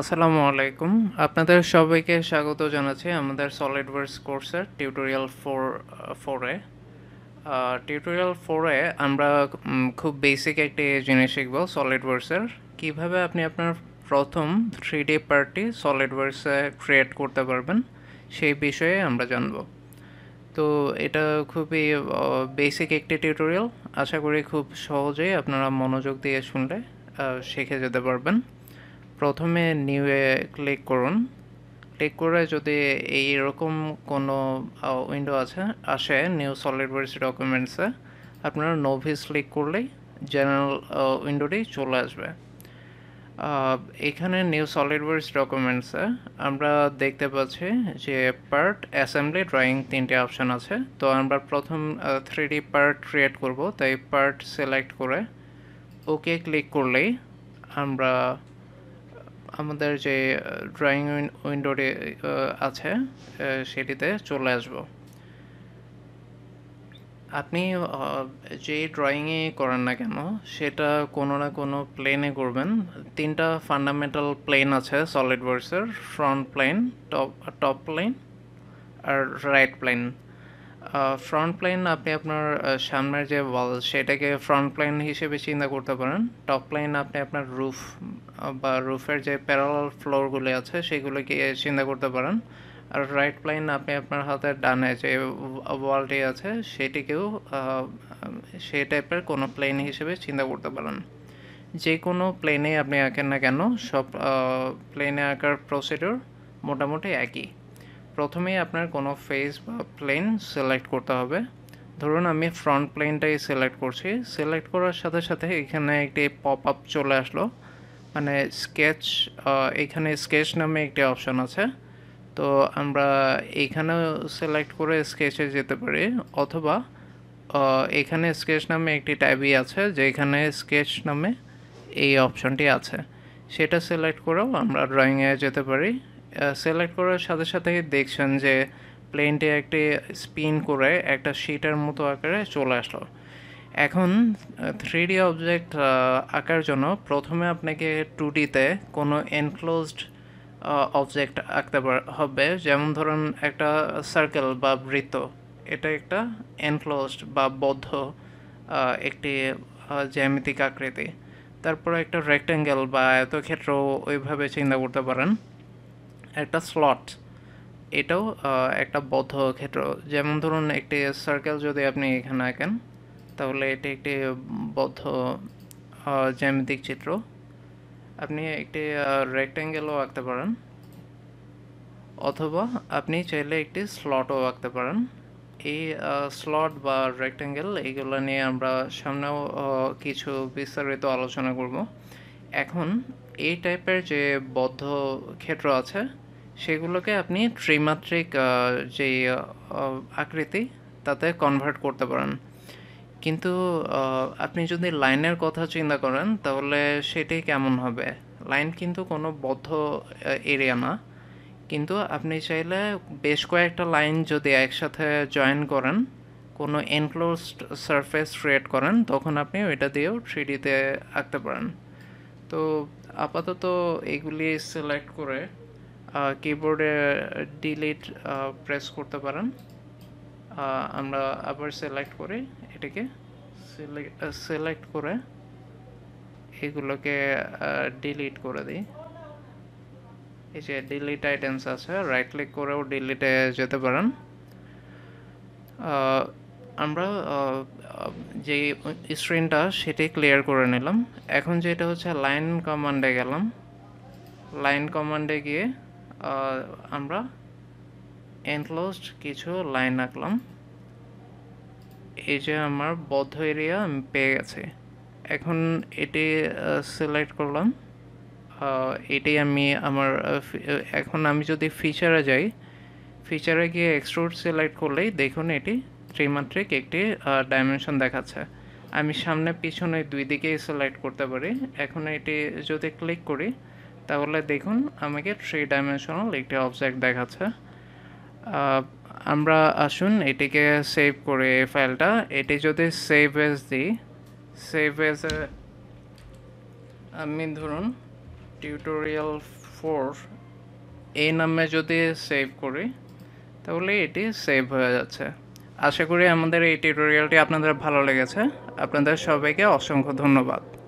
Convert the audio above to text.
আসসালামু আলাইকুম আপনাদের সবাইকে স্বাগত জানাচ্ছি আমাদের সলিড ওয়ার্স কোর্সের টিউটোরিয়াল ফোর ফোরে টিউটোরিয়াল ফোরে আমরা খুব বেসিক একটি জিনিস শিখব সলিড ওয়ার্সের কীভাবে আপনি আপনার প্রথম থ্রি ডি পার্টি সলিড ওয়ার্সে ক্রিয়েট করতে পারবেন সেই বিষয়ে আমরা জানব তো এটা খুবই বেসিক একটি টিউটোরিয়াল আশা করি খুব সহজেই আপনারা মনোযোগ দিয়ে শুনলে শিখে যেতে পারবেন প্রথমে নিউ এ ক্লিক করুন ক্লিক করে যদি এই রকম কোনো উইন্ডো আছে আসে নিউ সলিড ওয়ার্স ডকুমেন্টসে আপনারা নোভিস ক্লিক করলেই জেনারেল উইন্ডোটি চলে আসবে এখানে নিউ সলিড ওয়ার্স ডকুমেন্টসে আমরা দেখতে পাচ্ছি যে পার্ট অ্যাসেম্বলি ড্রয়িং তিনটে অপশান আছে তো আমরা প্রথম থ্রি ডি পার্ট ক্রিয়েট করব তাই পার্ট সিলেক্ট করে ওকে ক্লিক করলেই আমরা আমাদের যে ড্রয়িং উইন্ডোটি আছে সেটিতে চলে আসব আপনি যে ড্রয়িংয়ে করেন না কেন সেটা কোনো না কোনো প্লেনে করবেন তিনটা ফান্ডামেন্টাল প্লেন আছে সলিড ওয়ার্কসের front plane top top plane আর রাইট প্লেন ফ্রন্ট প্লেন আপনি আপনার সামনের যে ওয়াল সেটাকে ফ্রন্ট প্লেন হিসেবে চিন্তা করতে পারেন টপ প্লেন আপনি আপনার রুফ বা রুফের যে প্যারাল ফ্লোরগুলি আছে সেগুলোকে চিন্তা করতে পারেন আর রাইট প্লেন আপনি আপনার হাতের ডানে যে ওয়ালটি আছে সেটিকেও সেই টাইপের কোনো প্লেন হিসেবে চিন্তা করতে পারেন যে কোনো প্লেনে আপনি আঁকেন না কেন সব প্লেনে আঁকার প্রসিডিওর মোটামুটি একই প্রথমেই আপনার কোনো ফেস বা প্লেন সিলেক্ট করতে হবে ধরুন আমি ফ্রন্ট প্লেনটাই সিলেক্ট করছি সিলেক্ট করার সাথে সাথে এখানে একটি পপ আপ চলে আসলো মানে স্কেচ এখানে স্কেচ নামে একটি অপশন আছে তো আমরা এখানেও সিলেক্ট করে স্কেচে যেতে পারি অথবা এখানে স্কেচ নামে একটি ট্যাবই আছে যেখানে স্কেচ নামে এই অপশনটি আছে সেটা সিলেক্ট করেও আমরা ড্রয়িংয়ে যেতে পারি সিলেক্ট করার সাথে সাথে দেখছেন যে প্লেনটি একটি স্পিন করে একটা শিটের মতো আকারে চলে আসলো এখন থ্রি ডি অবজেক্ট আঁকার জন্য প্রথমে আপনাকে টু ডিতে কোনো এনক্লোজড অবজেক্ট আঁকতে হবে যেমন ধরুন একটা সার্কেল বা বৃত্ত এটা একটা এনক্লোজড বা বদ্ধ একটি জ্যামিতিক আকৃতি তারপরে একটা রেক্ট্যাঙ্গেল বা এত ক্ষেত্র ওইভাবে চিন্তা করতে পারেন একটা স্লট এটাও একটা বদ্ধ ক্ষেত্র যেমন ধরুন একটি সার্কেল যদি আপনি এখানে আঁকেন তাহলে এটি একটি বদ্ধ জ্যামিতিক চিত্র আপনি একটি রেক্ট্যাঙ্গেলও আঁকতে পারেন অথবা আপনি চাইলে একটি স্লটও আঁকতে পারেন এই স্লট বা রেক্ট্যাঙ্গেল এইগুলো নিয়ে আমরা সামনেও কিছু বিস্তারিত আলোচনা করব এখন এই টাইপের যে বদ্ধ ক্ষেত্র আছে সেগুলোকে আপনি ত্রিমাত্রিক যে আকৃতি তাতে কনভার্ট করতে পারেন কিন্তু আপনি যদি লাইনের কথা চিন্তা করেন তাহলে সেটি কেমন হবে লাইন কিন্তু কোনো বদ্ধ এরিয়া না কিন্তু আপনি চাইলে বেশ কয়েকটা লাইন যদি একসাথে জয়েন করেন কোনো এনক্লোজড সারফেস ক্রিয়েট করেন তখন আপনি ওইটা দিয়েও থ্রিডিতে আঁকতে পারেন তো আপাতত এগুলি সিলেক্ট করে কিবোর্ডে ডিলিট প্রেস করতে পারেন আমরা আবার সিলেক্ট করি এটাকে সিলেক্ট করে এগুলোকে ডিলিট করে দিই এই যে ডিলিট আইটেমস আছে রাইট ক্লিক করেও ডিলিটে যেতে পারেন আমরা যে স্ক্রিনটা সেটি ক্লিয়ার করে নিলাম এখন যেটা হচ্ছে লাইন কমান্ডে গেলাম লাইন কমান্ডে গিয়ে আমরা এনক্লোজড কিছু লাইন আঁকলাম এই যে আমার বদ্ধ এরিয়া আমি পেয়ে গেছি এখন এটি সিলেক্ট করলাম এটি আমি আমার এখন আমি যদি ফিচারে যাই ফিচারে গিয়ে এক্সট্রুড সিলেক্ট করলেই দেখুন এটি ত্রিমাত্রিক একটি ডাইমেনশন দেখাচ্ছে আমি সামনে পিছনে দুই দিকেই সিলেক্ট করতে পারি এখন এটি যদি ক্লিক করি তাহলে দেখুন আমাকে থ্রি ডাইমেনশনাল একটি অবজেক্ট দেখাচ্ছে আমরা আসুন এটিকে সেভ করে এই ফাইলটা এটি যদি সেভ এস দিই সেভ এস আমি ধরুন টিউটোরিয়াল ফোর এই নামে যদি সেভ করি তাহলে এটি সেভ হয়ে যাচ্ছে আশা করি আমাদের এই টিউটোরিয়ালটি আপনাদের ভালো লেগেছে আপনাদের সবাইকে অসংখ্য ধন্যবাদ